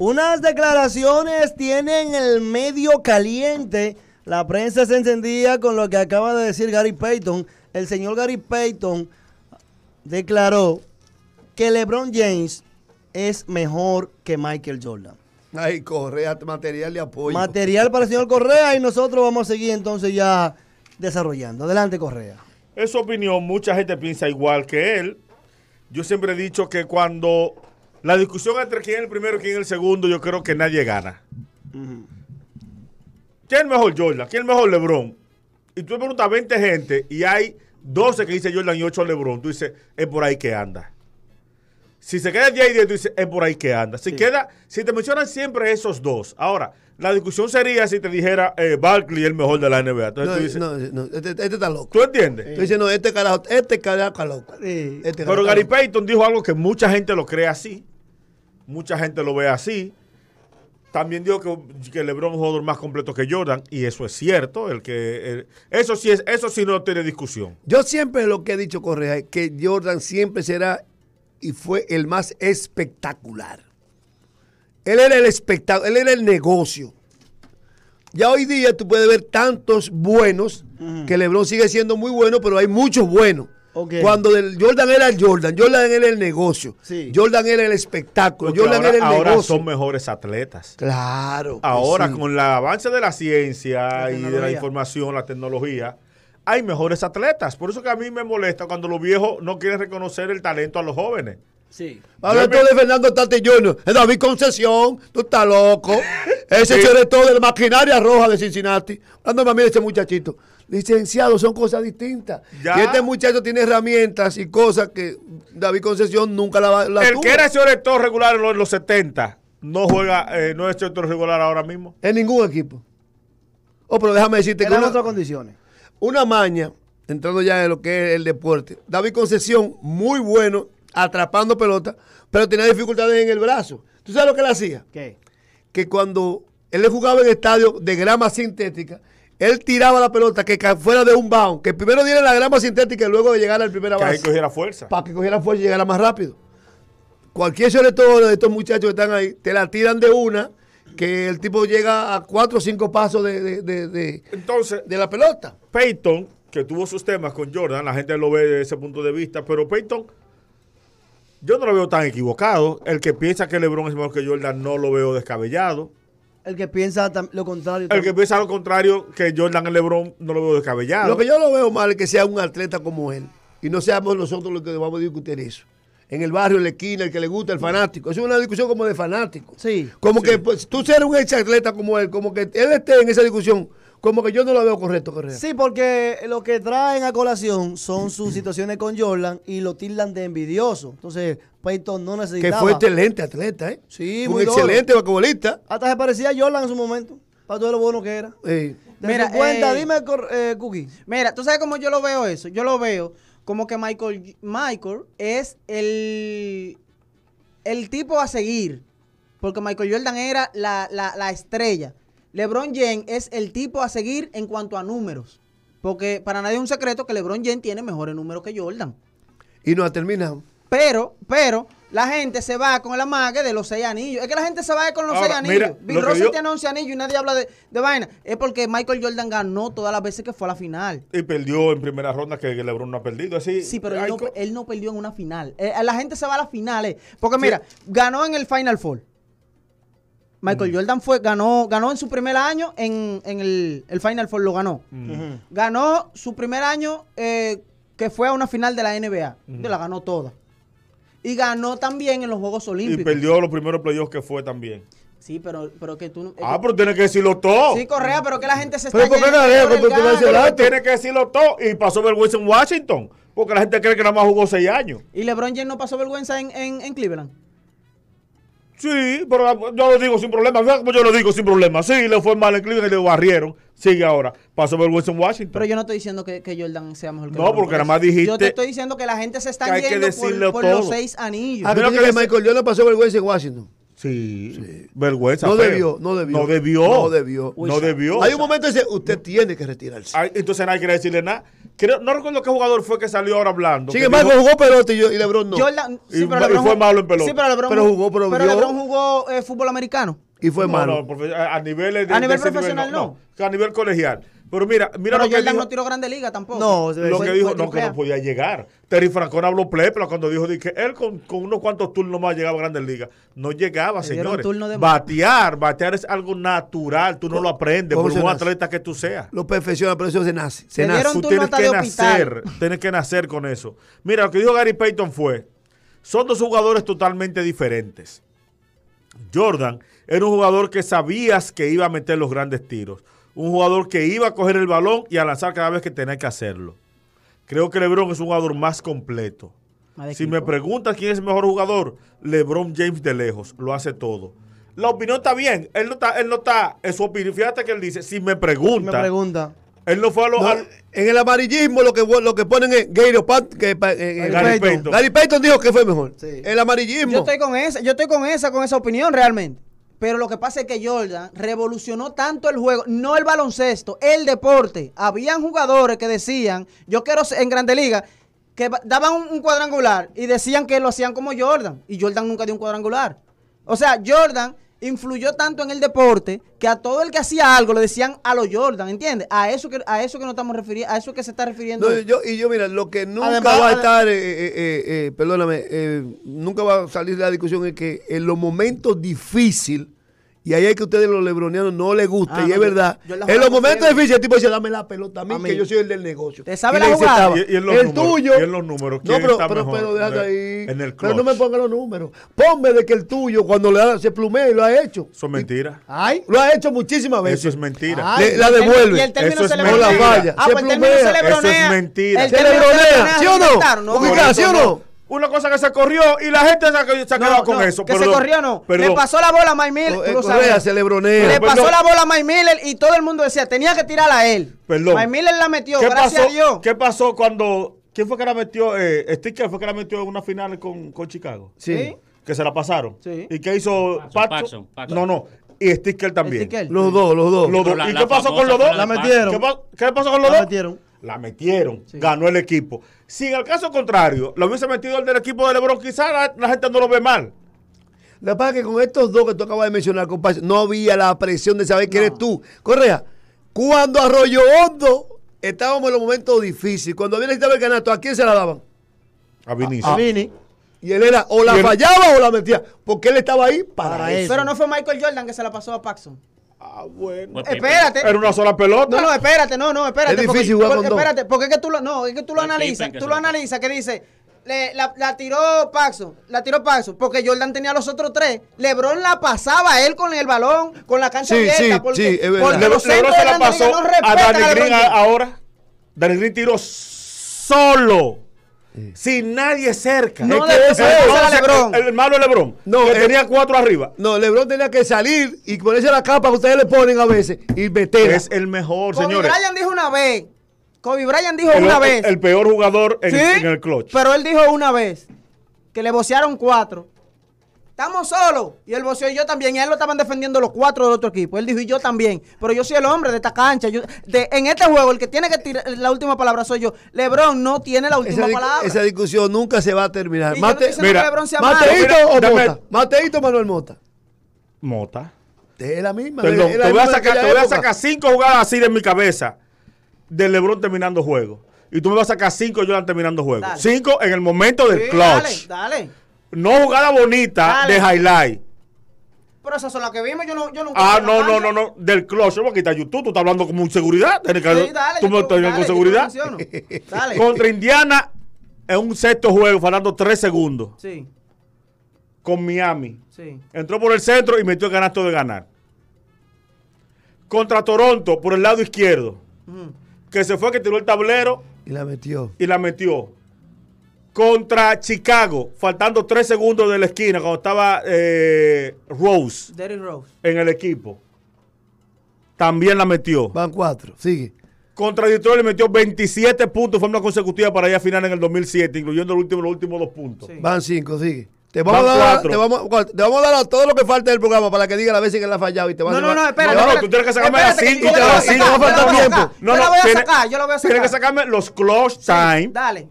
Unas declaraciones tienen el medio caliente. La prensa se encendía con lo que acaba de decir Gary Payton. El señor Gary Payton declaró que LeBron James es mejor que Michael Jordan. Ay, Correa, material de apoyo. Material para el señor Correa y nosotros vamos a seguir entonces ya desarrollando. Adelante, Correa. Esa opinión, mucha gente piensa igual que él. Yo siempre he dicho que cuando la discusión entre quién es el primero y quién es el segundo, yo creo que nadie gana. ¿Quién es el mejor Jordan? ¿Quién es el mejor LeBron? Y tú le preguntas a 20 gente y hay 12 que dice Jordan y 8 LeBron. Tú dices, es por ahí que anda. Si se queda 10 y 10, tú dices, es por ahí que anda. Si queda, si te mencionan siempre esos dos. Ahora, la discusión sería si te dijera eh, Barkley el mejor de la NBA. no, tú no, no, este, este, está loco. ¿Tú entiendes? Tú no, este carajo, este carajo está loco. Este Pero Gary Payton dijo algo que mucha gente lo cree así. Mucha gente lo ve así. También digo que, LeBron es un jugador más completo que Jordan, y eso es cierto. El que, eso, sí es, eso sí no tiene discusión. Yo siempre lo que he dicho, Correa, es que Jordan siempre será y fue el más espectacular. Él era el espectáculo, él era el negocio. Ya hoy día tú puedes ver tantos buenos, que Lebron sigue siendo muy bueno, pero hay muchos buenos. Cuando Jordan era el Jordan, Jordan era el negocio, Jordan era el espectáculo, Jordan era el ahora negocio. son mejores atletas. Claro. Ahora con el avance de la ciencia y de la información, la tecnología, hay mejores atletas. Por eso que a mí me molesta cuando los viejos no quieren reconocer el talento a los jóvenes. Sí. Ahora tú de Fernando Tati Jr. David Concesión, tú estás loco. Ese sobre todo de la maquinaria roja de Cincinnati. no a mí ese muchachito. Licenciado, son cosas distintas. Y este muchacho tiene herramientas y cosas que David Concesión nunca la, la El que era el regular en los 70 no juega, eh, no es director regular ahora mismo. En ningún equipo. Oh, pero déjame decirte que. otras condiciones. Una maña, entrando ya en lo que es el deporte. David Concesión, muy bueno, atrapando pelota, pero tenía dificultades en el brazo. ¿Tú sabes lo que él hacía? ¿Qué? Que cuando él jugaba en estadio de grama sintética, él tiraba la pelota que fuera de un bound, que primero diera la grama sintética y luego de llegar al primera base. Para que cogiera fuerza. Para que cogiera fuerza y llegara más rápido. Cualquier sobre de estos muchachos que están ahí, te la tiran de una, que el tipo llega a cuatro o cinco pasos de, Entonces, de la pelota. Peyton, que tuvo sus temas con Jordan, la gente lo ve desde ese punto de vista, pero Peyton yo no lo veo tan equivocado. El que piensa que LeBron es mejor que Jordan no lo veo descabellado. El que piensa lo contrario. El que piensa lo contrario, que Jordan Lebron no lo veo descabellado. Lo que yo lo veo mal es que sea un atleta como él. Y no seamos nosotros los que vamos a discutir eso. En el barrio, en la esquina, el que le gusta, el fanático. Eso es una discusión como de fanático. Sí. Como que pues, tú ser un ex atleta como él, como que él esté en esa discusión como que yo no lo veo correcto, Correa. Sí, porque lo que traen a colación son sus situaciones con Jordan y lo tildan de envidioso. Entonces, Payton no necesitaba. Que fue excelente atleta, ¿eh? Sí, Un excelente basquetbolista. Hasta se parecía a Jordan en su momento, para todo lo bueno que era. Sí. Mira, cuenta, eh, dime, eh, Cookie. Mira, ¿tú sabes cómo yo lo veo eso? Yo lo veo como que Michael, Michael es el, el tipo a seguir. Porque Michael Jordan era la, la, la estrella. LeBron James es el tipo a seguir en cuanto a números. Porque para nadie es un secreto que LeBron James tiene mejores números que Jordan. Y no ha terminado. Pero, pero, la gente se va con el amague de los seis anillos. Es que la gente se va con los seis anillos. Mira, Bill tiene 11 anillos y nadie habla de, vaina. Es porque Michael Jordan ganó todas las veces que fue a la final. Y perdió en primera ronda que LeBron no ha perdido. Así, sí, pero él no, perdió en una final. Eh, eh, la gente se va a las finales. Porque mira, ganó en el Final Four. Michael Jordan fue, ganó, ganó en su primer año en, el, Final Four, lo ganó. Ganó su primer año eh, que fue a una final de la NBA. La ganó toda. Y ganó también en los Juegos Olímpicos. Y perdió los primeros playoffs que fue también. Sí, pero, pero que tú. Ah, pero tienes que decirlo todo. Sí, Correa, pero que la gente se está. Pero, ¿por Tienes que decirlo todo. Y pasó vergüenza en Washington. Porque la gente cree que nada más jugó seis años. ¿Y LeBron James no pasó vergüenza en, en Cleveland? Sí, pero yo lo digo sin problema. yo lo digo sin problema. Sí, le fue mal en Cleveland y le barrieron. Sigue ahora. Pasó por en Washington. Pero yo no estoy diciendo que, Jordan sea mejor que No, porque nada más dijiste. Yo te estoy diciendo que la gente se está yendo por, los seis anillos. A ah, mí que, que Michael Jordan pasó por en Washington. Sí, vergüenza. No debió, no debió, no debió. No debió. no debió. Hay un momento que dice, usted tiene que retirarse. entonces nadie quiere decirle nada. Creo, no recuerdo qué jugador fue que salió ahora hablando. Sí, embargo, jugó pelota y, Lebron no. Yo la, sí, pero fue malo en pelota. pero jugó, pero pero jugó eh, fútbol americano. Y fue malo. a, niveles a nivel profesional no. A nivel colegial. Pero mira, mira lo que dijo. no tiró Grande Liga tampoco. No, que no, podía llegar. Terry Francona habló plepla cuando dijo que él con, unos cuantos turnos más llegaba a Grandes Ligas. No llegaba, señores. Batear, batear es algo natural. Tú no lo aprendes por un atleta que tú seas. Lo perfecciona, pero eso se nace. Se nace. Tú tienes que nacer, tienes que nacer con eso. Mira, lo que dijo Gary Payton fue, son dos jugadores totalmente diferentes. Jordan era un jugador que sabías que iba a meter los grandes tiros un jugador que iba a coger el balón y a lanzar cada vez que tenía que hacerlo. Creo que LeBron es un jugador más completo. si me preguntas quién es el mejor jugador, LeBron James de lejos, lo hace todo. La opinión está bien, él no está, él no está, su opinión, fíjate que él dice, si me pregunta. me pregunta. Él no fue a En el amarillismo lo que, lo que ponen es Gary eh, eh, Payton. Gary Payton dijo que fue mejor. El amarillismo. Yo estoy con esa, yo estoy con esa, con esa opinión realmente. Pero lo que pasa es que Jordan revolucionó tanto el juego, no el baloncesto, el deporte. Habían jugadores que decían, yo quiero en Grande Liga, que daban un cuadrangular y decían que lo hacían como Jordan. Y Jordan nunca dio un cuadrangular. O sea, Jordan influyó tanto en el deporte que a todo el que hacía algo le decían a los Jordan, ¿entiendes? A eso que a eso que nos estamos refiriendo, a eso que se está refiriendo. y yo mira, lo que nunca va a estar, eh, eh, eh, eh perdóname, eh, nunca va a salir de la discusión es que en los momentos difíciles y ahí es que ustedes los lebronianos no les gusta, ah, y es verdad. en los momentos difíciles el tipo dice, dame la pelota a mí, que yo soy el del negocio. ¿Te sabe la jugada? el tuyo. Y en los números. no, pero, pero, déjate eh, ahí. En el pero no me ponga los números. Ponme de que el tuyo, cuando le da, se plumea y lo ha hecho. Eso es mentira. Ay. Lo ha hecho muchísimas veces. Eso es mentira. la devuelve. Y el término Eso es se la Ah, se pues el término se lebronea. Eso es mentira. ¿Se lebronea? ¿Sí o no? ¿Sí o no? una cosa que se corrió y la gente se ha, quedado con eso. Que se corrió, no. Le pasó la bola a Mike Miller. Le pasó la bola a Mike Miller y todo el mundo decía, tenía que tirarla a él. Perdón. Mike Miller la metió, gracias a Dios. ¿Qué pasó cuando. ¿Quién fue que la metió? Eh, Sticker fue que la metió en una final con, con Chicago. ¿Sí? ¿Eh? Que se la pasaron. Sí. ¿Y qué hizo Pacho? No, no y Sticker también. Los dos, los dos. ¿Y qué pasó con los dos? La metieron. ¿Qué, pasó con los dos? La metieron la metieron, ganó el equipo. Si en el caso contrario lo hubiese metido el del equipo de Lebron, quizás la, gente no lo ve mal. La verdad es que con estos dos que tú acabas de mencionar, compadre, no había la presión de saber quién eres tú. Correa, cuando Arroyo Hondo estábamos en los momentos difíciles, cuando había necesitado el ganato ¿a quién se la daban? A Vinicius. Y él era, o la fallaba o la metía, porque él estaba ahí para, para eso. Pero no fue Michael Jordan que se la pasó a Paxson. Ah, bueno. espérate. Era una sola pelota. No, no, espérate, no, no, espérate. Es difícil porque, Espérate, porque es que tú lo, no, es que tú lo analizas, tú lo analizas, que dice, le, la, tiró Paxo, la tiró Paxo, porque Jordan tenía los otros tres. Lebron la pasaba a él con el balón, con la cancha abierta. Sí, porque, sí, es verdad. Lebron, se la pasó a Danny Green ahora. Danny Green tiró solo. Sin nadie cerca. No El hermano Lebron. No, que tenía cuatro arriba. No, Lebron tenía que salir y ponerse la capa que ustedes le ponen a veces y meter. Es el mejor, Kobe Bryant dijo una vez. Kobe Bryant dijo una vez. El, peor jugador en, el clutch. Pero él dijo una vez que le vocearon cuatro estamos solos. Y el voceo y yo también. Y a él lo estaban defendiendo los cuatro del otro equipo. Él dijo, y yo también. Pero yo soy el hombre de esta cancha. en este juego, el que tiene que tirar la última palabra soy yo. Lebron no tiene la última palabra. Esa discusión nunca se va a terminar. Mate, Mateito o Mota. Mateito Manuel Mota. Mota. Es la misma. te, voy a sacar cinco jugadas así de mi cabeza de Lebron terminando juego y tú me vas a sacar cinco Jordan terminando juego. Cinco en el momento del clutch. Dale, dale. No jugada bonita de highlight. Pero esas son las que vimos, yo no, yo nunca Ah, no, no, no, no, del closet, a está YouTube, tú estás hablando como seguridad. dale, tú me estás con seguridad. Contra Indiana, en un sexto juego, faltando tres segundos. Sí. Con Miami. Sí. Entró por el centro y metió el ganasto de ganar. Contra Toronto, por el lado izquierdo. Que se fue, que tiró el tablero. Y la metió. Y la metió contra Chicago, faltando tres segundos de la esquina, cuando estaba eh, Rose Rose, Rose en el equipo. También la metió. Van cuatro, sigue. Contra Detroit le metió 27 puntos Fue forma consecutiva para ir a final en el 2007, incluyendo los últimos, los últimos dos puntos. Van cinco, sigue. Te vamos, a dar, te, vamos, vamos, a dar, todo lo que falta del programa para que diga la vez que la ha fallado y te no, No, no, no, espera. No, no, tú tienes que sacarme y te No tiempo. No, no, yo la voy a sacar, yo voy a sacar. Tienes que sacarme los Clutch time. dale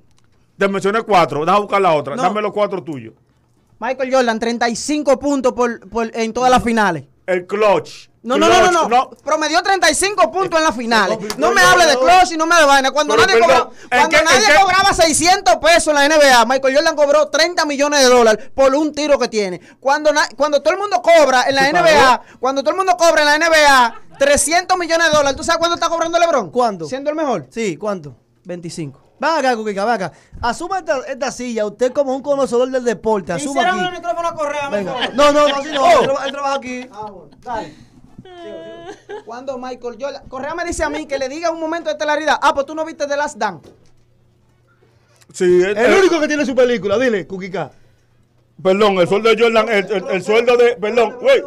te mencioné cuatro, a buscar la otra. Dame los cuatro tuyos. Michael Jordan, 35 puntos por, en todas las finales. El clutch. No, no, no, no, no, Promedió 35 puntos en las finales. No me hable de clutch y no me de vaina. Cuando nadie, cobraba 600 pesos en la NBA, Michael Jordan cobró 30 millones de dólares por un tiro que tiene. Cuando, cuando todo el mundo cobra en la NBA, cuando todo el mundo cobra en la NBA 300 millones de dólares, ¿tú sabes cuánto está cobrando LeBron? ¿Cuándo? Siendo el mejor. Sí, ¿cuánto? 25. Vaga, Cuquica, acá. Asuma esta, esta, silla, usted como un conocedor del deporte. Asuma aquí. el micrófono a correa, No, no, no, así no. Oh. Él, trabaja aquí. Vamos, ah, dale. Cuando Michael Correa me dice a mí que le diga un momento de estelaridad. Ah, pues tú no viste The Last Dance. Sí, el, el eh. único que tiene su película, dile, Cuquica. Perdón, el sueldo de Jordan, el, el, sueldo de. Perdón, güey.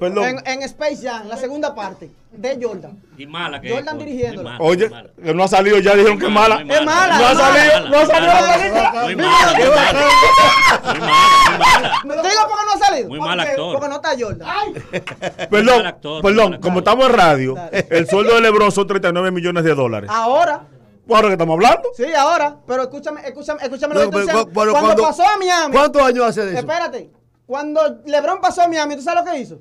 Perdón. En, en, Space Jam, la segunda parte de Jordan. Y mala que Jordan pues, dirigiendo. Oye, que no ha salido, ya dijeron que es mala. Es mala. No ha salido, no ha salido Muy mala, muy mala. Digo por qué no ha salido. Muy mal actor. Porque no está Jordan. Perdón, perdón, como estamos en radio, el sueldo de LeBron son 39 millones de dólares. Ahora. Ahora que estamos hablando. Sí, ahora. Pero escúchame, escúchame, escúchame lo que cuando, pasó a Miami. ¿Cuántos años hace eso? Espérate. Cuando LeBron pasó a Miami, ¿tú sabes lo que hizo?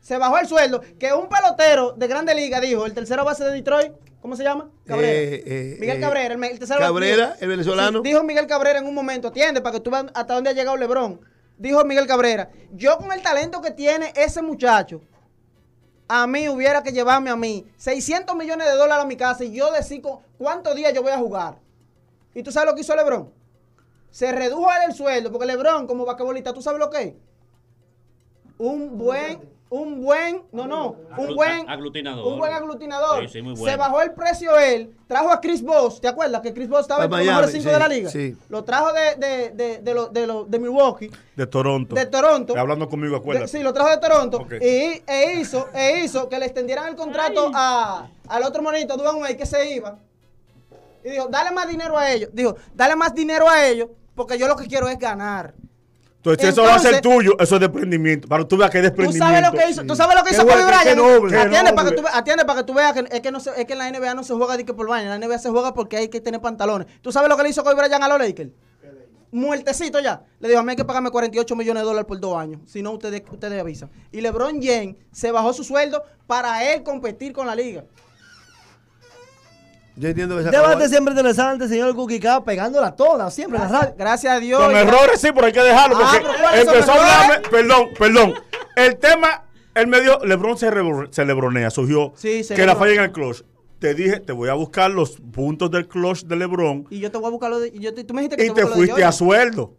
Se bajó el sueldo. Que un pelotero de Grande Liga dijo, el tercero base de Detroit, ¿cómo se llama? Cabrera. Eh, eh, eh, Miguel Cabrera, el, Cabrera, el venezolano. dijo Miguel Cabrera en un momento, atiende para que tú veas hasta dónde ha llegado LeBron. Dijo Miguel Cabrera, yo con el talento que tiene ese muchacho, a mí hubiera que llevarme a mí 600 millones de dólares a mi casa y yo decido cuántos días yo voy a jugar. ¿Y tú sabes lo que hizo Lebron? Se redujo el sueldo, porque Lebrón, como basquetbolista, ¿tú sabes lo que es? Un buen un buen, no, no, un buen aglutinador. Un buen aglutinador. Se bajó el precio él, trajo a Chris Boss, ¿te acuerdas? Que Chris Boss estaba en el número 5 de la liga. Lo trajo de, de, de, Milwaukee. De Toronto. De Toronto. hablando conmigo, acuerdas sí, lo trajo de Toronto. Y e hizo, e hizo que le extendieran el contrato a, al otro monito, Duan Way, que se iba. Y dijo, dale más dinero a ellos. Dijo, dale más dinero a ellos, porque yo lo que quiero es ganar eso va a ser tuyo, eso es desprendimiento. Para que tú veas que desprendimiento. Tú sabes lo que hizo, tú sabes lo que hizo Kobe Bryant. Atiende, para que tú, veas que, es que, no es que en la NBA no se juega de que por vaina, en la NBA se juega porque hay que tener pantalones. ¿Tú sabes lo que le hizo Kobe Bryant a los Lakers? Muertecito ya. Le dijo, a mí hay que pagarme 48 millones de dólares por dos años. Si no, ustedes, ustedes avisan. Y LeBron James se bajó su sueldo para él competir con la liga. Yo entiendo que se Debate siempre interesante, señor Cuquicá, pegándola toda, siempre la Gracias a Dios. Con errores sí, pero hay que dejarlo ah, porque empezó a hablarme. Perdón, perdón. El tema, el medio, Lebron se, se lebronea, surgió que la falla en el clutch te dije, te voy a buscar los puntos del clutch de LeBron. Y yo te voy a buscar los de. Yo tú me dijiste que y te, fuiste a sueldo.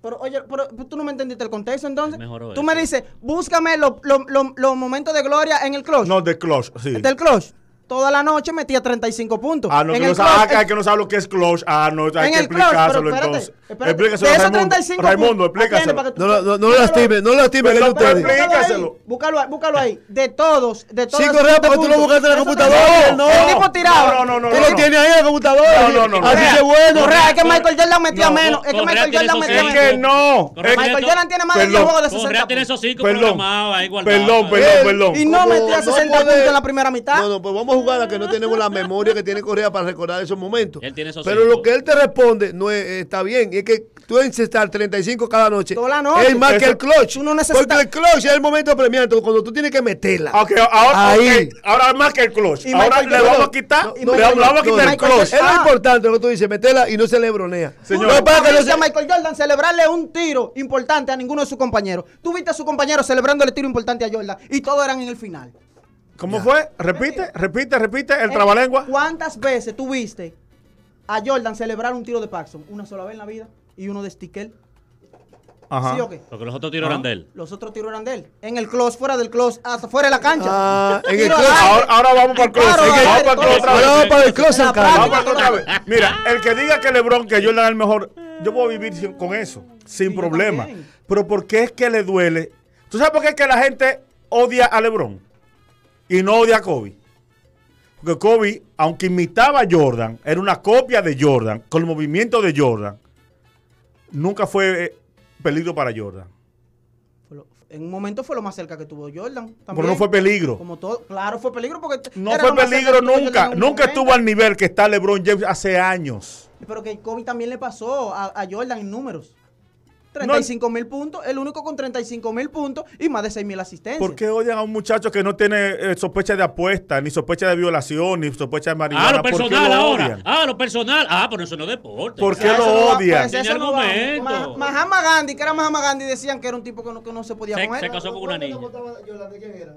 Pero, oye, pero pues, tú no me entendiste el contexto entonces. tú me dices, búscame los momentos de gloria en el clutch. No, del clutch, sí. Del clutch toda la noche metía 35 puntos. Ah, no, hay que, no sabe, ah, que no sabe lo que es clutch. Ah, no, hay en que explicárselo entonces. Espérate, explícaselo de esos Raimundo, 35 Raimundo, explícaselo. no, no, lo lastimes, no lo lastimes. explícaselo. Búscalo ahí, búscalo ahí. De todos, de todos. Sí, corre, porque tú lo buscaste en la computadora. No, el tipo No, no, no. Tú lo tienes ahí en el computador. No, no, no. Así que bueno. Correa, es que Michael Jordan metía menos. Es que Michael Jordan metía menos. Es que no. Michael Jordan tiene más de 10 juegos de 60 puntos. tiene esos 5 programados ahí Perdón, perdón, perdón. Y no metía 60 puntos en la primera mitad. No, no, pues vamos a que no tenemos la memoria que tiene Correa para recordar esos momentos. Pero lo que él te responde no está bien. Es que tú estar 35 cada noche. Toda la Es más que el clutch. Porque el clutch es el momento premiante cuando tú tienes que meterla. ahora, Ahí. más que el clutch. ahora le vamos a quitar, le vamos, a quitar el clutch. Es lo ah. importante lo que tú dices, metela y no se le Señor, no, para que no Michael Jordan celebrarle un tiro importante a ninguno de sus compañeros. Tú viste a su compañero celebrándole tiro importante a Jordan y todos eran en el final. ¿Cómo fue? Repite, repite, repite el eh, trabalengua. ¿Cuántas veces tuviste a Jordan celebrar un tiro de Paxson? Una sola vez en la vida y uno de Stickel. Ajá. ¿Sí o qué? Porque los otros tiros eran ah. de él. Los otros tiros eran de él. En el close, fuera del close, hasta fuera de la cancha. Ah, ahora, vamos para el close. vamos para el close otra vez. Vamos para el Mira, el que diga que LeBron, que Jordan es el mejor, yo puedo vivir con eso, sin problema. Pero ¿por qué es que le duele? ¿Tú sabes por qué es que la gente odia a LeBron? y no odia a Kobe. Porque Kobe, aunque imitaba a Jordan, era una copia de Jordan, con el movimiento de Jordan, nunca fue eh, peligro para Jordan. En un momento fue lo más cerca que tuvo Jordan. Pero no fue peligro. Como todo, claro, fue peligro porque. No fue peligro nunca. Nunca estuvo al nivel que está LeBron James hace años. Pero que Kobe también le pasó a Jordan en números. 35 mil puntos, el único con 35 mil puntos y más de 6 mil asistencias. ¿Por qué odian a un muchacho que no tiene eh, sospecha de apuesta, ni sospecha de violación, ni sospecha de marihuana? Ah, lo personal ahora. Ah, lo personal. Ah, pero eso no es deporte. ¿Por qué lo odian? Pues, no Mahama Gandhi, que era Mahama Gandhi, decían que era un tipo que no, se podía comer. Se casó con una niña.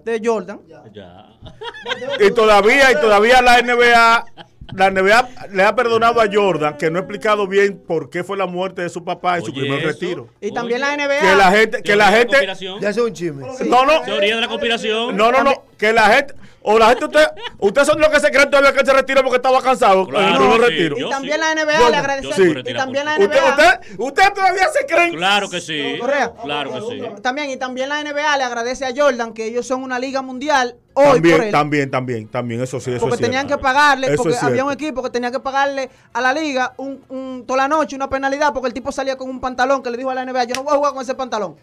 ¿De Jordan? ya. y todavía, y todavía la NBA la NBA le ha perdonado a Jordan que no ha explicado bien por qué fue la muerte de su papá en su primer retiro. Y también la NBA. Que la gente, que la gente. Ya es un chisme. No, no. Teoría de la conspiración. No, no, no. Que la gente, o la gente, usted, ustedes son los que se creen todavía que se retira porque estaba cansado. Claro, retiro. Y también la NBA le agradece. Y también la NBA. Usted, todavía se creen. Claro que sí. Claro que sí. También, y también la NBA le agradece a Jordan que ellos son una liga mundial. Hoy también, por él. también, también, también, eso sí, eso Porque tenían que pagarle, porque había un equipo que tenía que pagarle a la liga un, toda la noche una penalidad porque el tipo salía con un pantalón que le dijo a la NBA, yo no voy a jugar con ese pantalón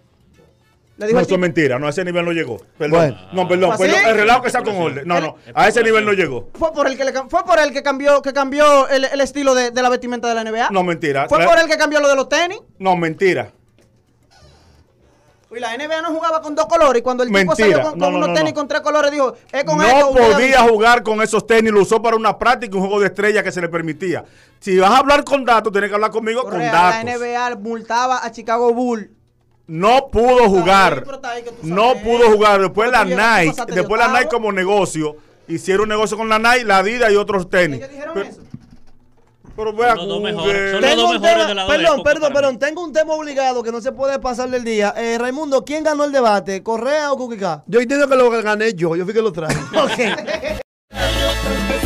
no, eso es mentira. No, a ese nivel no llegó. Perdón. No, perdón. ¿Ah, el relajo que está con orden. No, no. Eh, a ese eh, nivel no eh, llegó. Fue por el que, fue por el que cambió, que cambió el, estilo de, la vestimenta de la NBA. No, mentira. Fue por el que cambió lo de los tenis. No, mentira. Y la NBA no jugaba con dos colores. Y cuando el Mentira. tipo salió con, unos tenis con tres colores, dijo, es con No podía jugar con esos tenis. Lo usó para una práctica, un juego de estrella que se le permitía. Si vas a hablar con datos, tienes que hablar conmigo con datos. La NBA multaba a Chicago Bull no pudo jugar. No pudo jugar. Después la Nike, después la Nike como negocio, hicieron un negocio con la Nike, la Adidas y otros tenis. Pero, pero vea, no, un perdón, perdón, perdón, tengo un tema obligado que no se puede pasar del día. Eh, Raimundo, ¿quién ganó el debate? ¿Correa o Cuquicá? Yo entiendo que lo gané yo, yo fui que lo traje.